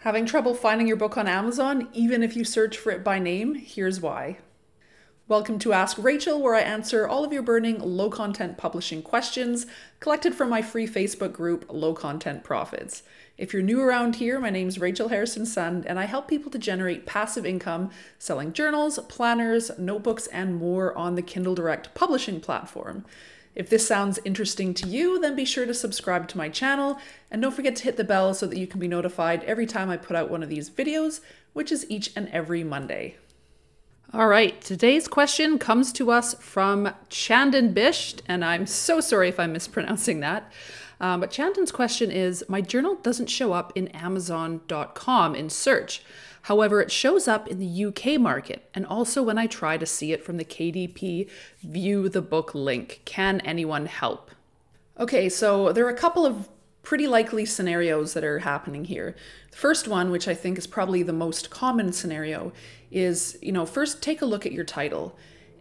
Having trouble finding your book on Amazon, even if you search for it by name? Here's why. Welcome to Ask Rachel, where I answer all of your burning low content publishing questions collected from my free Facebook group, Low Content Profits. If you're new around here, my name is Rachel Harrison Sun, and I help people to generate passive income selling journals, planners, notebooks, and more on the Kindle Direct publishing platform. If this sounds interesting to you, then be sure to subscribe to my channel and don't forget to hit the bell so that you can be notified every time I put out one of these videos, which is each and every Monday. All right, today's question comes to us from Chandan Bisht, and I'm so sorry if I'm mispronouncing that. Um, but Chandan's question is My journal doesn't show up in Amazon.com in search. However, it shows up in the UK market and also when I try to see it from the KDP View the Book link. Can anyone help? Okay, so there are a couple of pretty likely scenarios that are happening here. The first one, which I think is probably the most common scenario, is you know, first take a look at your title.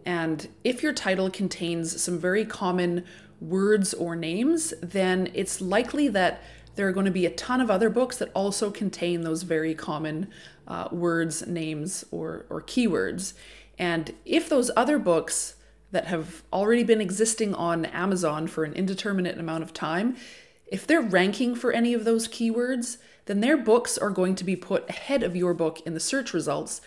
And if your title contains some very common words or names, then it's likely that there are going to be a ton of other books that also contain those very common uh, words, names, or, or keywords. And if those other books that have already been existing on Amazon for an indeterminate amount of time, if they're ranking for any of those keywords, then their books are going to be put ahead of your book in the search results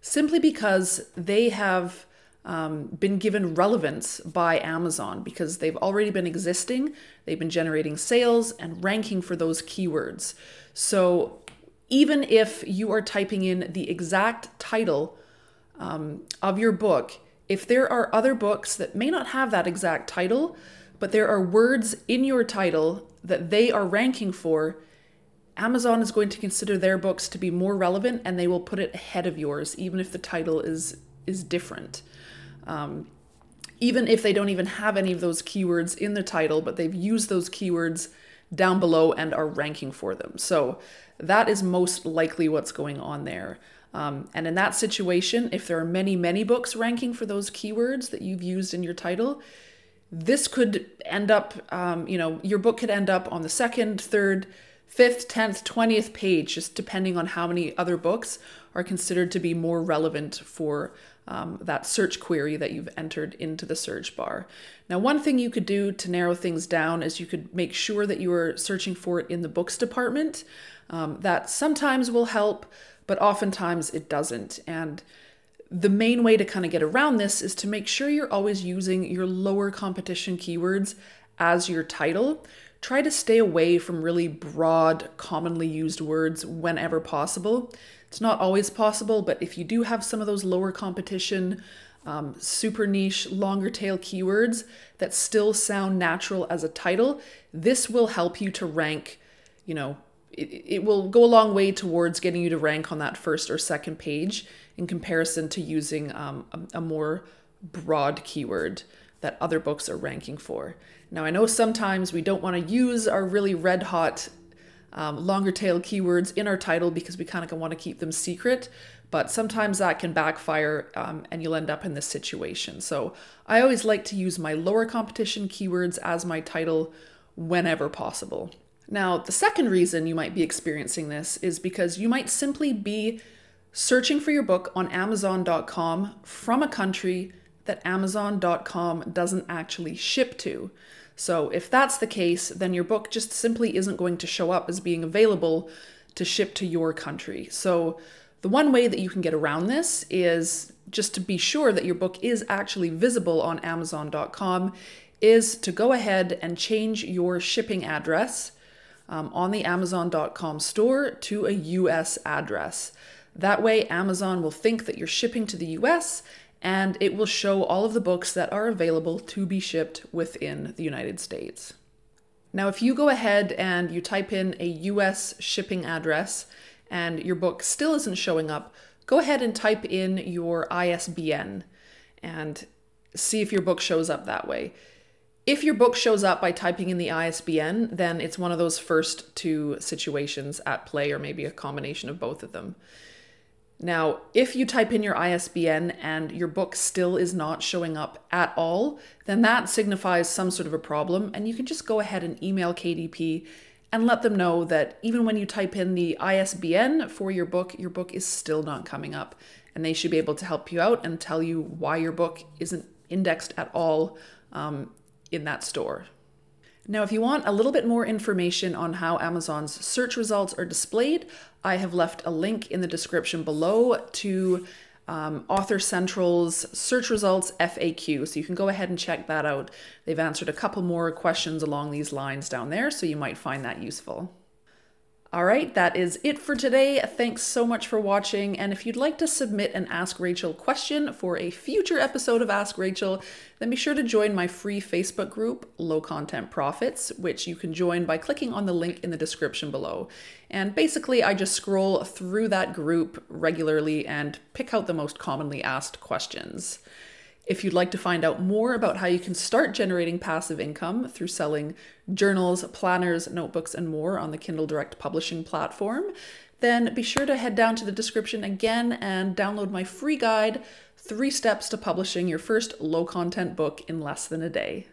simply because they have um, been given relevance by Amazon because they've already been existing, they've been generating sales and ranking for those keywords. So even if you are typing in the exact title um, of your book, if there are other books that may not have that exact title, but there are words in your title that they are ranking for, Amazon is going to consider their books to be more relevant and they will put it ahead of yours, even if the title is is different. Um, even if they don't even have any of those keywords in the title, but they've used those keywords down below and are ranking for them. So that is most likely what's going on there. Um, and in that situation, if there are many, many books ranking for those keywords that you've used in your title, this could end up, um, you know, your book could end up on the second, third, fifth, tenth, twentieth page, just depending on how many other books are considered to be more relevant for um, that search query that you've entered into the search bar. Now, one thing you could do to narrow things down is you could make sure that you are searching for it in the books department. Um, that sometimes will help, but oftentimes it doesn't. And the main way to kind of get around this is to make sure you're always using your lower competition keywords as your title. Try to stay away from really broad, commonly used words whenever possible. It's not always possible, but if you do have some of those lower competition, um, super niche, longer tail keywords that still sound natural as a title, this will help you to rank, you know, it, it will go a long way towards getting you to rank on that first or second page in comparison to using um, a, a more broad keyword that other books are ranking for. Now, I know sometimes we don't want to use our really red hot um, longer tail keywords in our title because we kind of want to keep them secret, but sometimes that can backfire um, and you'll end up in this situation. So I always like to use my lower competition keywords as my title whenever possible. Now, the second reason you might be experiencing this is because you might simply be searching for your book on Amazon.com from a country that Amazon.com doesn't actually ship to. So, if that's the case, then your book just simply isn't going to show up as being available to ship to your country. So, the one way that you can get around this is just to be sure that your book is actually visible on Amazon.com is to go ahead and change your shipping address um, on the Amazon.com store to a US address. That way, Amazon will think that you're shipping to the US and it will show all of the books that are available to be shipped within the United States. Now, if you go ahead and you type in a US shipping address and your book still isn't showing up, go ahead and type in your ISBN and see if your book shows up that way. If your book shows up by typing in the ISBN, then it's one of those first two situations at play, or maybe a combination of both of them. Now, if you type in your ISBN and your book still is not showing up at all, then that signifies some sort of a problem, and you can just go ahead and email KDP and let them know that even when you type in the ISBN for your book, your book is still not coming up, and they should be able to help you out and tell you why your book isn't indexed at all um, in that store. Now, if you want a little bit more information on how Amazon's search results are displayed, I have left a link in the description below to um, Author Central's search results FAQ. So you can go ahead and check that out. They've answered a couple more questions along these lines down there, so you might find that useful. All right, that is it for today. Thanks so much for watching. And if you'd like to submit an Ask Rachel question for a future episode of Ask Rachel, then be sure to join my free Facebook group, Low Content Profits, which you can join by clicking on the link in the description below. And basically, I just scroll through that group regularly and pick out the most commonly asked questions. If you'd like to find out more about how you can start generating passive income through selling journals, planners, notebooks, and more on the Kindle Direct publishing platform, then be sure to head down to the description again and download my free guide, Three Steps to Publishing Your First Low Content Book in Less Than a Day.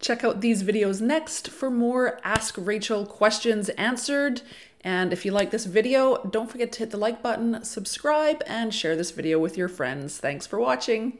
Check out these videos next for more Ask Rachel questions answered. And if you like this video, don't forget to hit the like button, subscribe, and share this video with your friends. Thanks for watching.